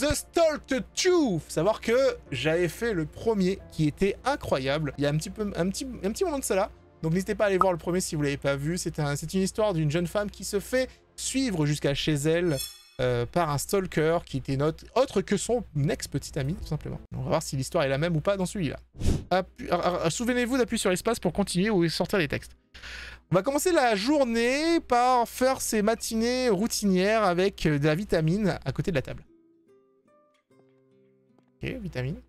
The Stalked Tooth. Savoir que j'avais fait le premier qui était incroyable. Il y a un petit, peu, un petit, un petit moment de cela. Donc n'hésitez pas à aller voir le premier si vous ne l'avez pas vu. C'est un, une histoire d'une jeune femme qui se fait suivre jusqu'à chez elle euh, par un stalker qui était autre que son ex-petit ami, tout simplement. On va voir si l'histoire est la même ou pas dans celui-là. Souvenez-vous d'appuyer sur l'espace pour continuer ou sortir les textes. On va commencer la journée par faire ses matinées routinières avec de la vitamine à côté de la table vitamine.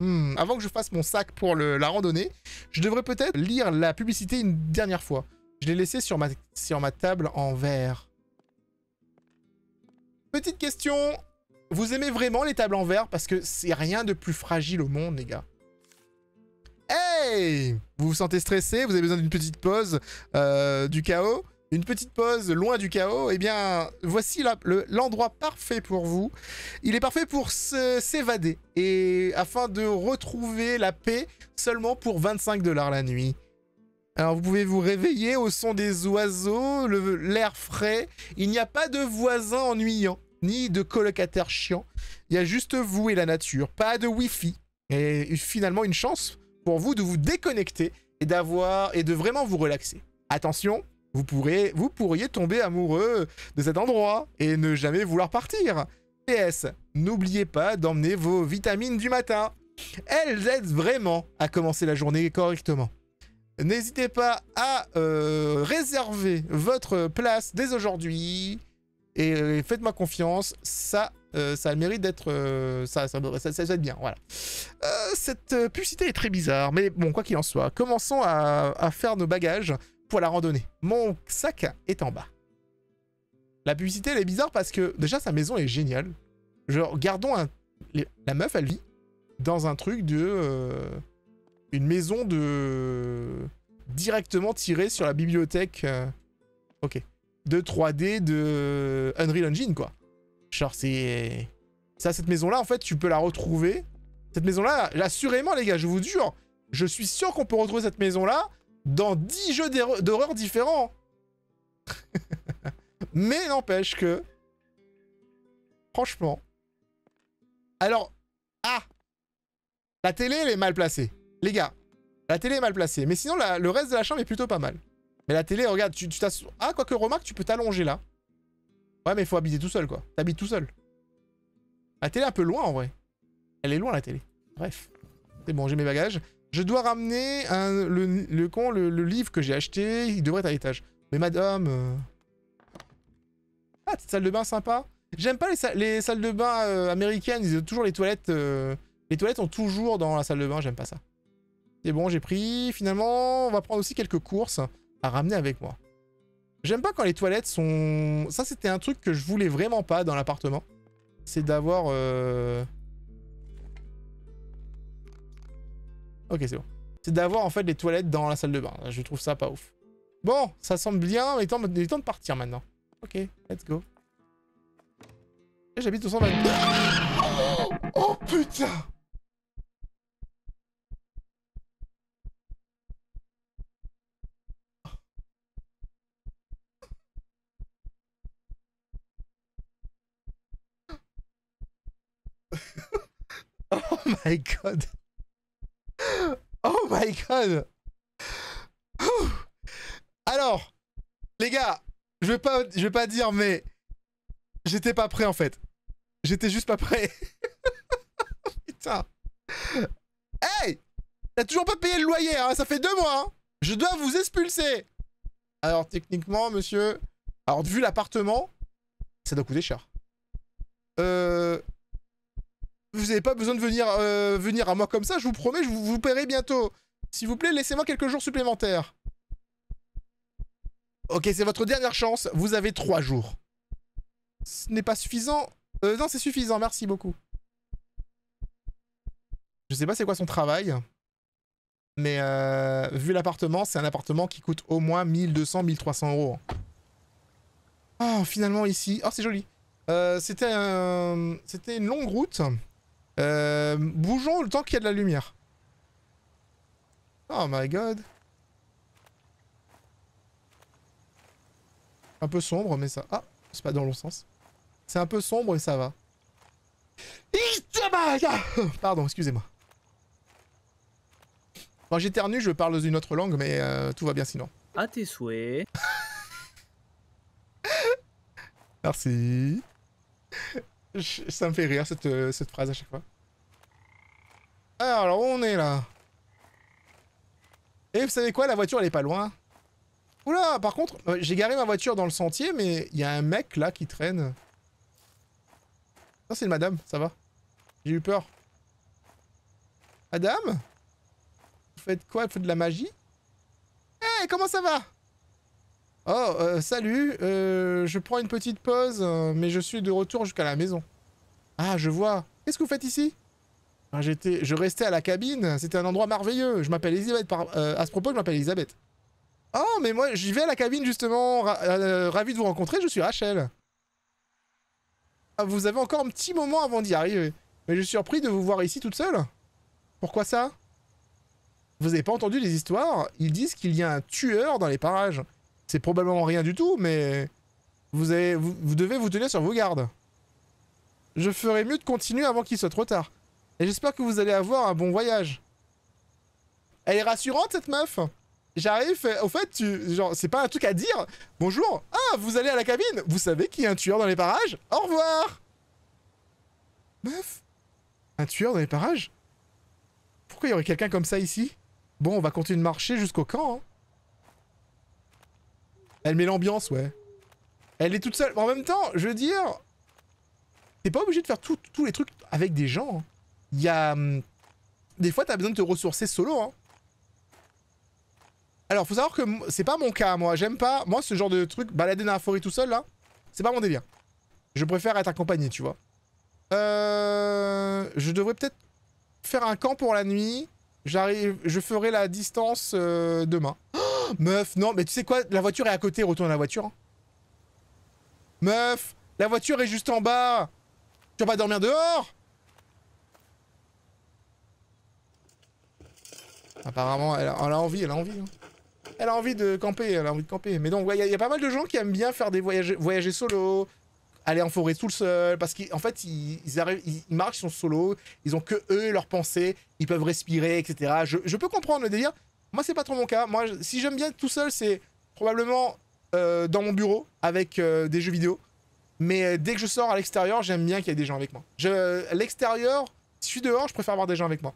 Hmm, avant que je fasse mon sac pour la randonnée, je devrais peut-être lire la publicité une dernière fois. Je l'ai laissé sur ma, table en verre. Petite question. Vous aimez vraiment les tables en verre Parce que c'est rien de plus fragile au monde, les gars. Hey Vous vous sentez stressé Vous avez besoin d'une petite pause euh, du chaos une petite pause loin du chaos, eh bien, voici l'endroit parfait pour vous. Il est parfait pour s'évader et afin de retrouver la paix seulement pour 25 dollars la nuit. Alors vous pouvez vous réveiller au son des oiseaux, l'air frais. Il n'y a pas de voisins ennuyants, ni de colocataires chiants. Il y a juste vous et la nature. Pas de Wi-Fi. Et finalement une chance pour vous de vous déconnecter et d'avoir et de vraiment vous relaxer. Attention, vous, pourrez, vous pourriez tomber amoureux de cet endroit et ne jamais vouloir partir. PS, n'oubliez pas d'emmener vos vitamines du matin. Elles aident vraiment à commencer la journée correctement. N'hésitez pas à euh, réserver votre place dès aujourd'hui. Et euh, faites-moi confiance, ça, euh, ça mérite d'être... ça, ça, ça, bien, voilà. cette publicité est très bizarre, mais bon, quoi qu'il en soit, commençons à faire nos bagages pour la randonnée. Mon sac est en bas. La publicité, elle est bizarre parce que déjà, sa maison est géniale. Genre, gardons un... La meuf, elle vit dans un truc de... Euh, une maison de... Directement tirée sur la bibliothèque... Euh, ok. De 3D de Unreal Engine, quoi. Genre, c'est... Ça, cette maison-là, en fait, tu peux la retrouver. Cette maison-là, assurément, les gars, je vous jure, je suis sûr qu'on peut retrouver cette maison-là dans 10 jeux d'horreur différents. Mais n'empêche que... Franchement... Alors... Ah La télé, elle est mal placée. Les gars, la télé est mal placée. Mais sinon, le reste de la chambre est plutôt pas mal. Mais la télé, regarde, tu t'assois... Ah, que remarque, tu peux t'allonger là. Ouais, mais il faut habiter tout seul, quoi. T'habites tout seul. La télé est un peu loin, en vrai. Elle est loin, la télé. Bref. C'est bon, j'ai mes bagages. Je dois ramener le, con, le, livre que j'ai acheté. Il devrait être à l'étage. Mais madame... Euh, ah, cette salle de bain sympa. J'aime pas les, salles de bain euh, américaines. Ils ont toujours les toilettes... Euh, les toilettes sont toujours dans la salle de bain. J'aime pas ça. C'est bon, j'ai pris. Finalement, on va prendre aussi quelques courses à ramener avec moi. J'aime pas quand les toilettes sont... Ça, c'était un truc que je voulais vraiment pas dans l'appartement. C'est d'avoir... Ok, c'est bon. C'est d'avoir en fait les toilettes dans la salle de bain. Je trouve ça pas ouf. Bon, ça semble bien. Il est temps, il est temps de partir maintenant. Ok, let's go. Eh, j'habite au 120... oh putain Oh my god Oh my god Alors, les gars, je vais pas, je vais pas dire, mais j'étais pas prêt en fait. J'étais juste pas prêt. Putain. Hey T'as toujours pas payé le loyer, hein ça fait deux mois. Hein. je dois vous expulser. Alors techniquement, monsieur, alors vu l'appartement, ça doit coûter cher. Euh, vous n'avez pas besoin de venir, euh, venir à moi comme ça, je vous promets, je vous, paierai bientôt. S'il vous plaît, laissez-moi quelques jours supplémentaires. Ok, c'est votre dernière chance, vous avez trois jours. Ce n'est pas suffisant. Euh, non, c'est suffisant, merci beaucoup. Je sais pas c'est quoi son travail. Mais euh, vu l'appartement, c'est un appartement qui coûte au moins 1200-1300 euros. Oh, finalement ici. Oh, c'est joli. Euh, c'était une longue route. Euh, bougeons le temps qu'il y a de la lumière. Oh my god. Un peu sombre, mais ça... Ah, c'est pas dans le sens. C'est un peu sombre et ça va. Pardon, excusez-moi. Quand j'éternue, je parle une autre langue, mais euh, tout va bien sinon. À tes souhaits. Merci ça me fait rire cette, euh, phrase à chaque fois. Ah, alors, on est là. Et eh, vous savez quoi, la voiture elle est pas loin. Oula, par contre, euh, j'ai garé ma voiture dans le sentier, mais il y a un mec là qui traîne. Ça, ah, c'est une madame, ça va. J'ai eu peur. Madame Vous faites quoi Vous faites de la magie Eh, comment ça va Oh, euh, salut, euh, je prends une petite pause, mais je suis de retour jusqu'à la maison. Ah, je vois. Qu'est-ce que vous faites ici ah, J'étais, Je restais à la cabine, c'était un endroit merveilleux. Je m'appelle Elisabeth, euh, à ce propos, je m'appelle Elisabeth. Oh, mais moi, j'y vais à la cabine, justement. ravi de vous rencontrer, je suis Rachel. Ah, vous avez encore un petit moment avant d'y arriver. Mais je suis surpris de vous voir ici toute seule. Pourquoi ça Vous n'avez pas entendu les histoires Ils disent qu'il y a un tueur dans les parages. C'est probablement rien du tout, mais vous, devez vous tenir sur vos gardes. Je ferai mieux de continuer avant qu'il soit trop tard. Et j'espère que vous allez avoir un bon voyage. Elle est rassurante, cette meuf J'arrive, au fait, tu, genre, c'est pas un truc à dire. Bonjour, ah, vous allez à la cabine Vous savez qu'il y a un tueur dans les parages Au revoir Meuf Un tueur dans les parages Pourquoi il y aurait quelqu'un comme ça ici Bon, on va continuer de marcher jusqu'au camp. Hein. Elle met l'ambiance, ouais. Elle est toute seule. En même temps, je veux dire, t'es pas obligé de faire tous les trucs avec des gens. Hein. Il y a... Hum, des fois, t'as besoin de te ressourcer solo, hein. Alors, faut savoir que c'est pas mon cas, moi. J'aime pas... Moi, ce genre de truc, balader dans la forêt tout seul, là, c'est pas mon délire. Je préfère être accompagné, tu vois. Euh... Je devrais peut-être faire un camp pour la nuit. J'arrive... Je ferai la distance euh, demain meuf, non, mais tu sais quoi La voiture est à côté, retourne à la voiture. Meuf, la voiture est juste en bas. Tu vas pas dormir dehors Apparemment, elle a, envie, elle a envie. Hein. Elle a envie de camper, elle a envie de camper. Mais donc, il ouais, y, a pas mal de gens qui aiment bien faire des voyages, voyager solo, aller en forêt tout seul, parce qu'en fait, ils, arrivent, ils, marchent, ils sont solo, ils ont que eux, leurs pensées, ils peuvent respirer, etc. je peux comprendre le délire, moi, c'est pas trop mon cas. Moi, si j'aime bien être tout seul, c'est probablement euh, dans mon bureau avec euh, des jeux vidéo. Mais euh, dès que je sors à l'extérieur, j'aime bien qu'il y ait des gens avec moi. Je, l'extérieur, si je suis dehors, je préfère avoir des gens avec moi.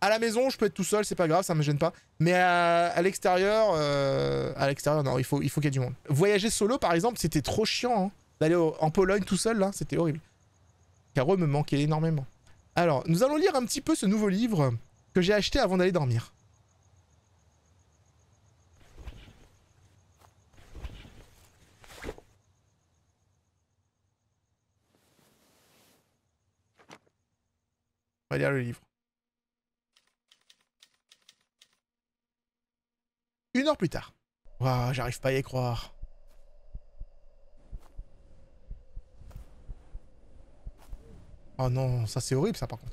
À la maison, je peux être tout seul, c'est pas grave, ça me gêne pas. Mais à, l'extérieur, à l'extérieur, non, il faut, qu'il y ait du monde. Voyager solo, par exemple, c'était trop chiant. Hein, d'aller en Pologne tout seul, là, c'était horrible. Caro me manquait énormément. Alors, nous allons lire un petit peu ce nouveau livre que j'ai acheté avant d'aller dormir. lire le livre. Une heure plus tard. Waouh, j'arrive pas à y croire. Oh non, ça c'est horrible ça par contre.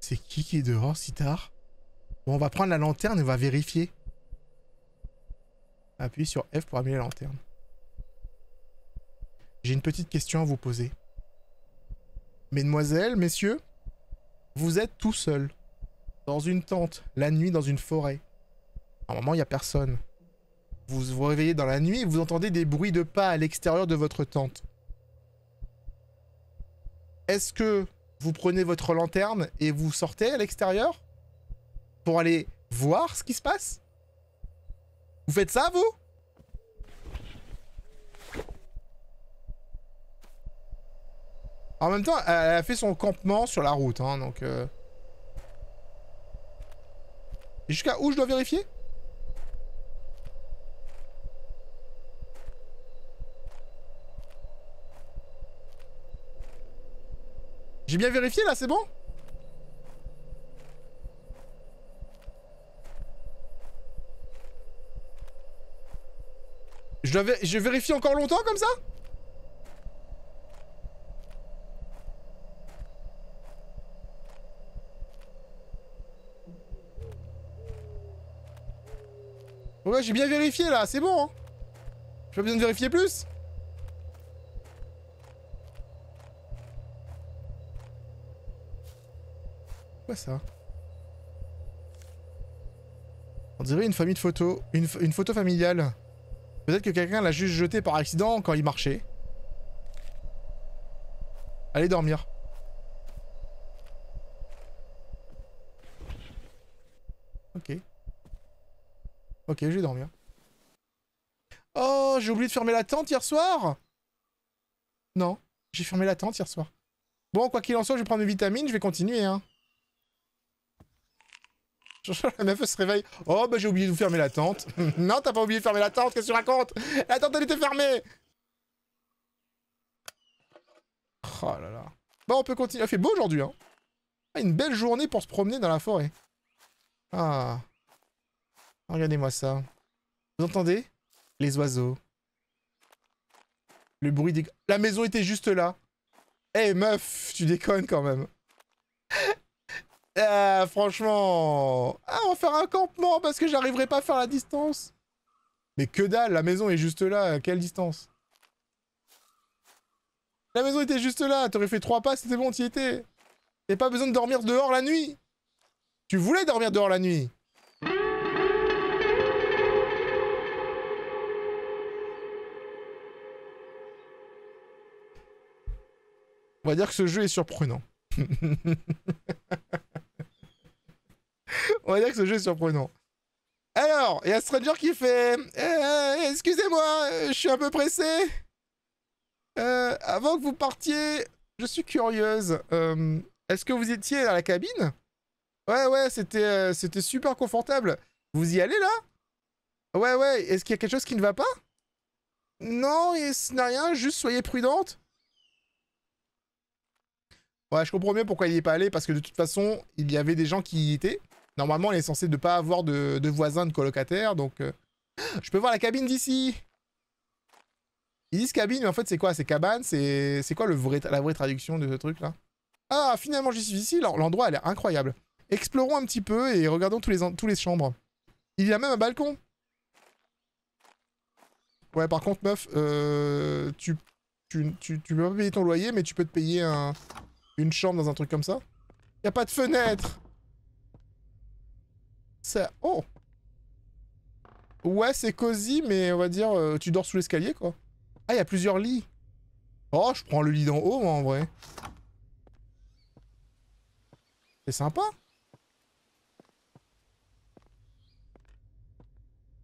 C'est qui qui est dehors si tard Bon, on va prendre la lanterne et on va vérifier. Appuyez sur F pour amener la lanterne. J'ai une petite question à vous poser. Mesdemoiselles, messieurs, vous êtes tout seul, dans une tente, la nuit dans une forêt. Normalement, il n'y a personne. Vous vous réveillez dans la nuit et vous entendez des bruits de pas à l'extérieur de votre tente. Est-ce que vous prenez votre lanterne et vous sortez à l'extérieur pour aller voir ce qui se passe vous faites ça, vous En même temps, elle a fait son campement sur la route, hein, donc... Euh. Jusqu'à où je dois vérifier J'ai bien vérifié, là, c'est bon Je, je vérifie encore longtemps comme ça Ouais, j'ai bien vérifié là, c'est bon. Hein j'ai pas besoin de vérifier plus. Quoi ça On dirait une famille de photos. une photo familiale. Peut-être que quelqu'un l'a juste jeté par accident quand il marchait. Allez dormir. Ok. Ok, je vais dormir. Oh, j'ai oublié de fermer la tente hier soir Non, j'ai fermé la tente hier soir. Bon, quoi qu'il en soit, je vais prendre mes vitamines, je vais continuer, hein. La meuf se réveille. Oh, bah j'ai oublié de vous fermer la tente. non, t'as pas oublié de fermer la tente, qu'est-ce que tu racontes La tente, elle était fermée Oh là là. Bon, on peut continuer. Il fait beau aujourd'hui, hein. Ah, une belle journée pour se promener dans la forêt. Ah. Regardez-moi ça. Vous entendez Les oiseaux. Le bruit des... La maison était juste là. Eh meuf, tu déconnes quand même. Eh, franchement... Ah, on va faire un campement parce que j'arriverai pas à faire la distance. Mais que dalle, la maison est juste là. À quelle distance La maison était juste là. T'aurais fait trois pas, c'était bon, t'y étais. T'as pas besoin de dormir dehors la nuit. Tu voulais dormir dehors la nuit. On va dire que ce jeu est surprenant. On va dire que ce jeu est surprenant. Alors, il y a Stranger qui fait eh, Excusez-moi, euh, je suis un peu pressé. Euh, avant que vous partiez, je suis curieuse. Euh, est-ce que vous étiez dans la cabine Ouais, ouais, c'était c'était super confortable. Vous y allez là Ouais, ouais, est-ce qu'il y a quelque chose qui ne va pas Non, et ce n'est rien, juste soyez prudente. Ouais, je comprends bien pourquoi il n'y est pas allé, parce que de toute façon, il y avait des gens qui y étaient. Normalement, elle est censée ne pas avoir de, voisins, de colocataires, donc... Euh, je peux voir la cabine d'ici Ils disent cabine, mais en fait, c'est quoi C'est cabane C'est quoi le vrai, la vraie traduction de ce truc-là Ah, finalement, j'y suis ici. L'endroit, elle est incroyable. Explorons un petit peu et regardons tous les, tous les chambres. Il y a même un balcon. Ouais, par contre, meuf, euh, tu, tu, tu, peux pas payer ton loyer, mais tu peux te payer une chambre dans un truc comme ça. Y a pas de fenêtre c'est... Oh Ouais, c'est cosy, mais on va dire, euh, tu dors sous l'escalier, quoi. Ah, il y a plusieurs lits. Oh, je prends le lit d'en haut, moi, en vrai. C'est sympa.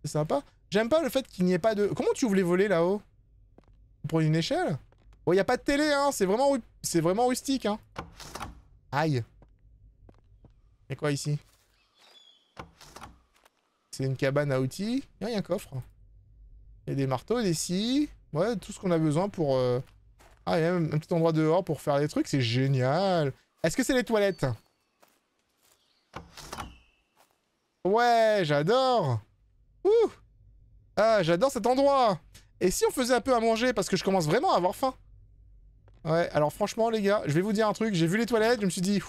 C'est sympa. J'aime pas le fait qu'il n'y ait pas de... Comment tu voulais voler là-haut Pour une échelle Oh, il n'y a pas de télé, hein. C'est vraiment, vraiment rustique, hein. Aïe. et quoi, ici c'est une cabane à outils. Il y a un coffre. Hein. Il y a des marteaux, des scies. Ouais, tout ce qu'on a besoin pour... Euh, ah, il même un petit endroit dehors pour faire des trucs. C'est génial. Est-ce que c'est les toilettes Ouais, j'adore Ouh Ah, j'adore cet endroit Et si on faisait un peu à manger Parce que je commence vraiment à avoir faim. Ouais, alors franchement, les gars, je vais vous dire un truc. J'ai vu les toilettes, je me suis dit...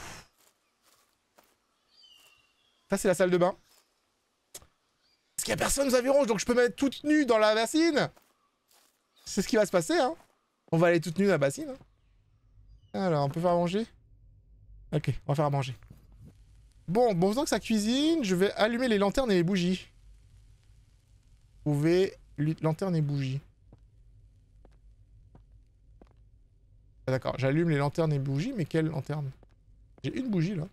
Ça, c'est la salle de bain. Est-ce qu'il n'y a personne aux avirons, donc je peux mettre toute nue dans la bassine. C'est ce qui va se passer, hein. On va aller toute nue dans la bassine. Hein. Alors, on peut faire à manger Ok, on va faire à manger. Bon, bon, faisant que ça cuisine, je vais allumer les lanternes et les bougies. Trouver lanterne et bougies. Ah, d'accord, j'allume les lanternes et bougies, mais quelle lanterne J'ai une bougie, là.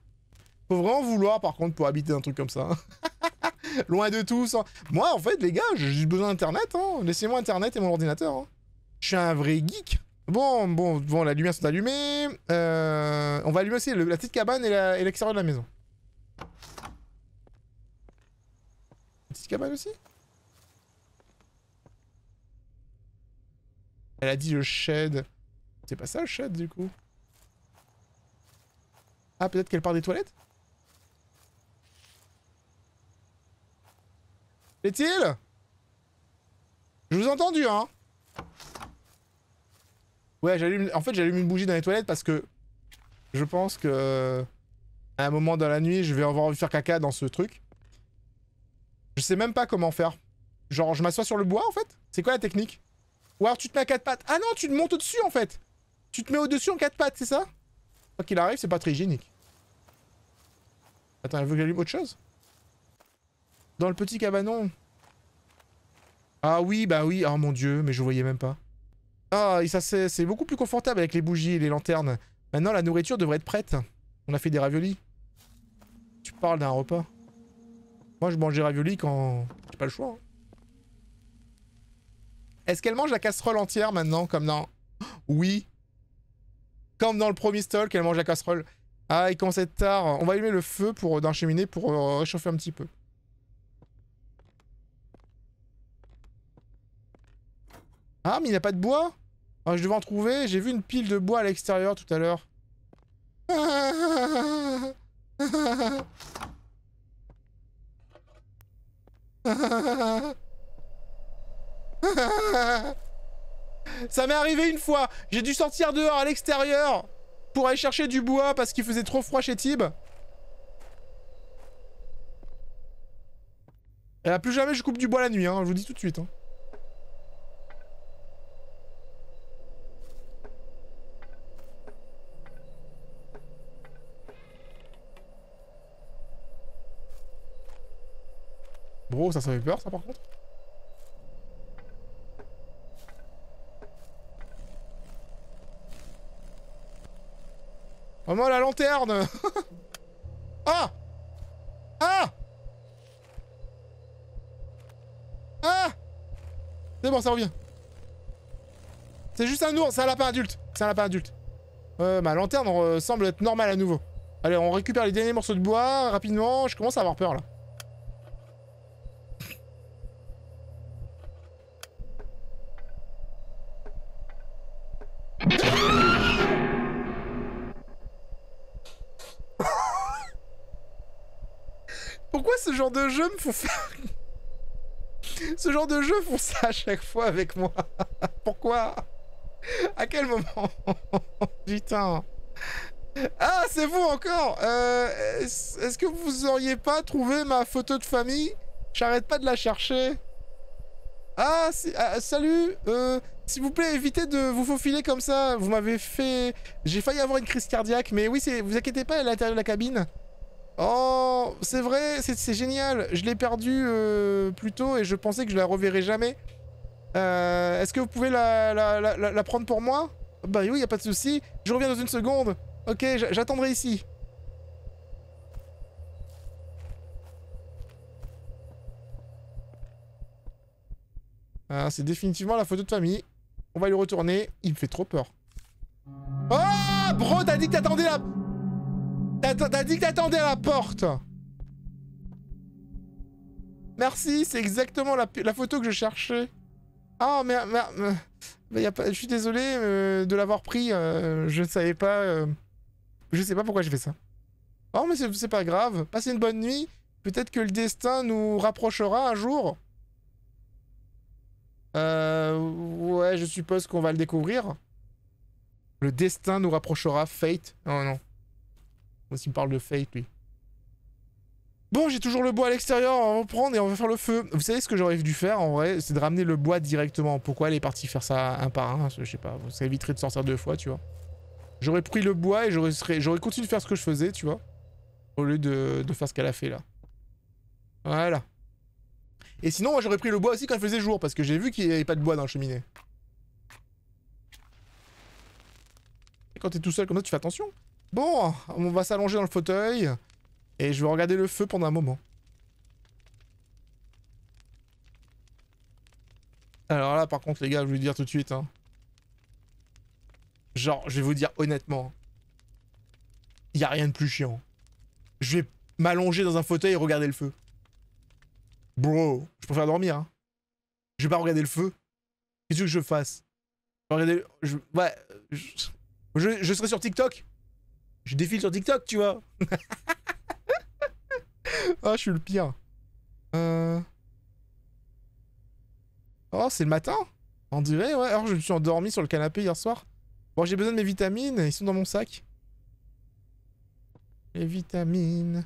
Faut vraiment vouloir, par contre, pour habiter un truc comme ça. Hein. Loin de tous, Moi, en fait, les gars, j'ai besoin d'Internet. Hein. Laissez-moi Internet et mon ordinateur. Hein. Je suis un vrai geek. Bon, bon, bon, la lumière s'est allumée... Euh, on va allumer aussi la petite cabane et l'extérieur de la maison. La petite cabane aussi Elle a dit le shed. C'est pas ça le shed, du coup Ah, peut-être qu'elle part des toilettes Est-il Je vous ai entendu, hein Ouais, j'allume... En fait, j'allume une bougie dans les toilettes parce que... Je pense que... À un moment dans la nuit, je vais avoir envie de faire caca dans ce truc. Je sais même pas comment faire. Genre, je m'assois sur le bois, en fait C'est quoi la technique Ou alors, tu te mets à quatre pattes. Ah non, tu te montes au-dessus, en fait Tu te mets au-dessus en quatre pattes, c'est ça Quoi qu'il arrive, c'est pas très hygiénique. Attends, elle veut que j'allume autre chose dans le petit cabanon Ah oui, bah oui. Oh mon dieu, mais je voyais même pas. Ah, et ça c'est beaucoup plus confortable avec les bougies et les lanternes. Maintenant, la nourriture devrait être prête. On a fait des raviolis. Tu parles d'un repas. Moi, je mange des raviolis quand... J'ai pas le choix. Hein. Est-ce qu'elle mange la casserole entière maintenant, comme dans... Oui. Comme dans le premier stalk, qu'elle mange la casserole. Ah, et quand à tard. On va allumer le feu pour euh, d'un cheminée pour euh, réchauffer un petit peu. Ah, mais il n'y a pas de bois ah, Je devais en trouver. J'ai vu une pile de bois à l'extérieur tout à l'heure. Ça m'est arrivé une fois. J'ai dû sortir dehors à l'extérieur pour aller chercher du bois parce qu'il faisait trop froid chez Tib. Et là, plus jamais je coupe du bois la nuit, hein. je vous dis tout de suite. Hein. Bro, ça, ça fait peur, ça, par contre oh, moi la lanterne Ah Ah Ah C'est bon, ça revient. C'est juste un ours, c'est un lapin adulte. C'est un lapin adulte. Euh, ma lanterne euh, semble être normale à nouveau. Allez, on récupère les derniers morceaux de bois rapidement. Je commence à avoir peur, là. pourquoi ce genre de jeu me font faire. ce genre de jeu font ça à chaque fois avec moi Pourquoi À quel moment Putain Ah, c'est vous encore euh, Est-ce que vous auriez pas trouvé ma photo de famille J'arrête pas de la chercher. Ah, ah salut euh, S'il vous plaît, évitez de vous faufiler comme ça. Vous m'avez fait... J'ai failli avoir une crise cardiaque, mais oui, vous inquiétez pas, à l'intérieur de la cabine. Oh, c'est vrai, c'est génial. Je l'ai perdue euh, plus tôt et je pensais que je la reverrais jamais. Euh, est-ce que vous pouvez la, prendre pour moi Bah oui, y a pas de souci. Je reviens dans une seconde. Ok, j'attendrai ici. Ah, c'est définitivement la photo de famille. On va lui retourner. Il me fait trop peur. Oh Bro, t'as dit que t'attendais la... T'as dit que t'attendais à la porte Merci, c'est exactement la, photo que je cherchais. Oh mais... je suis désolé euh, de l'avoir pris. Euh, je ne savais pas... Je euh, je sais pas pourquoi j'ai fait ça. Oh, mais c'est pas grave. Passez une bonne nuit. Peut-être que le destin nous rapprochera un jour. Euh... Ouais, je suppose qu'on va le découvrir. Le destin nous rapprochera, fate. Oh non. Moi, s'il me parle de fate, lui. Bon, j'ai toujours le bois à l'extérieur, on va reprendre et on va faire le feu. Vous savez ce que j'aurais dû faire en vrai C'est de ramener le bois directement. Pourquoi elle est partie faire ça un par un Je sais pas, ça éviterait de sortir deux fois, tu vois. J'aurais pris le bois et j'aurais continué de faire ce que je faisais, tu vois. Au lieu de, faire ce qu'elle a fait là. Voilà. Et sinon, moi j'aurais pris le bois aussi quand il faisait jour, parce que j'ai vu qu'il n'y avait pas de bois dans la cheminée. Et quand t'es tout seul comme ça, tu fais attention. Bon, on va s'allonger dans le fauteuil. Et je vais regarder le feu pendant un moment. Alors là, par contre, les gars, je vais vous dire tout de suite. Hein. Genre, je vais vous dire honnêtement. Il a rien de plus chiant. Je vais m'allonger dans un fauteuil et regarder le feu. Bro, je préfère dormir. Hein. Je vais pas regarder le feu. Qu'est-ce que je fasse je, vais regarder... Ouais, je serai sur TikTok je défile sur TikTok, tu vois. ah, je suis le pire. Euh. Oh, c'est le matin On dirait, ouais. Alors, oh, je me suis endormi sur le canapé hier soir. Bon, j'ai besoin de mes vitamines. Ils sont dans mon sac. Les vitamines.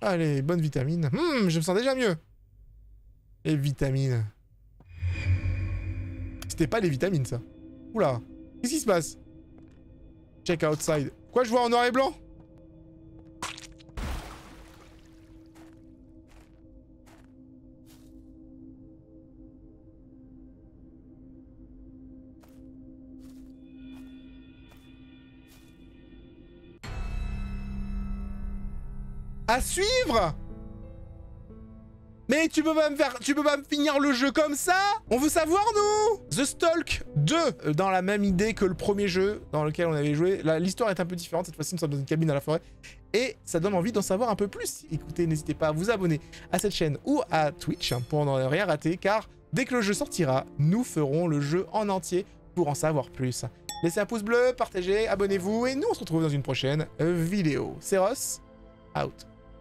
Allez, bonnes vitamines. Hmm, je me sens déjà mieux. Les vitamines. C'était pas les vitamines, ça. Oula. Qu'est-ce qui se passe Check outside. Quoi, je vois en noir et blanc À suivre Mais tu peux pas me faire... Tu peux pas me finir le jeu comme ça On veut savoir, nous The Stalk deux euh, dans la même idée que le premier jeu dans lequel on avait joué. L'histoire est un peu différente, cette fois-ci nous sommes dans une cabine à la forêt. Et ça donne envie d'en savoir un peu plus. Écoutez, n'hésitez pas à vous abonner à cette chaîne ou à Twitch hein, pour n'en rien rater, car dès que le jeu sortira, nous ferons le jeu en entier pour en savoir plus. Laissez un pouce bleu, partagez, abonnez-vous, et nous on se retrouve dans une prochaine euh, vidéo. C'est Ross, out.